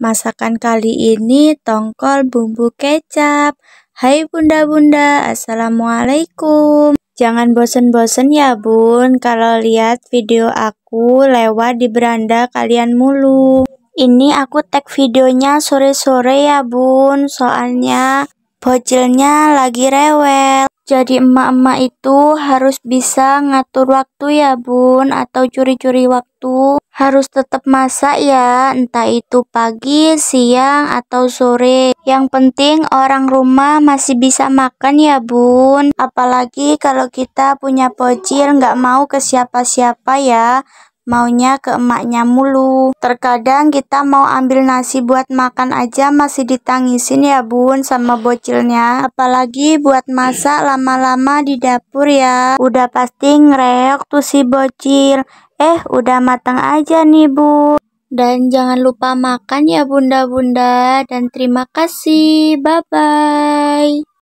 Masakan kali ini tongkol bumbu kecap. Hai bunda-bunda, assalamualaikum. Jangan bosen-bosen ya bun kalau lihat video aku lewat di beranda kalian mulu. Ini aku tag videonya sore-sore ya bun, soalnya bocilnya lagi rewel. Jadi emak-emak itu harus bisa ngatur waktu ya bun atau curi-curi waktu. Harus tetap masak ya entah itu pagi, siang, atau sore. Yang penting orang rumah masih bisa makan ya bun. Apalagi kalau kita punya pocil nggak mau ke siapa-siapa ya maunya ke emaknya mulu. Terkadang kita mau ambil nasi buat makan aja masih ditangisin ya bun sama bocilnya. Apalagi buat masak lama-lama di dapur ya. Udah pasti ngereok tuh si bocil. Eh udah matang aja nih bu. Dan jangan lupa makan ya bunda-bunda. Dan terima kasih. Bye-bye.